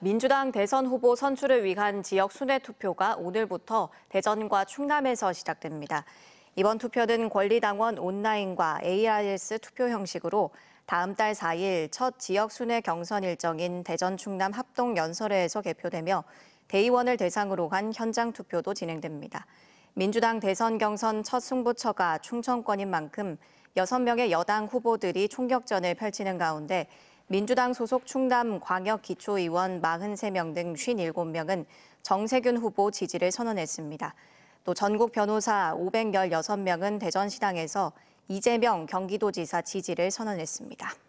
민주당 대선 후보 선출을 위한 지역 순회 투표가 오늘부터 대전과 충남에서 시작됩니다. 이번 투표는 권리당원 온라인과 ARS 투표 형식으로 다음 달 4일 첫 지역 순회 경선 일정인 대전 충남 합동 연설회에서 개표되며 대의원을 대상으로 간 현장 투표도 진행됩니다. 민주당 대선 경선 첫 승부처가 충청권인 만큼 6명의 여당 후보들이 총격전을 펼치는 가운데 민주당 소속 충남 광역기초의원 43명 등 57명은 정세균 후보 지지를 선언했습니다. 또 전국 변호사 516명은 대전시당에서 이재명 경기도지사 지지를 선언했습니다.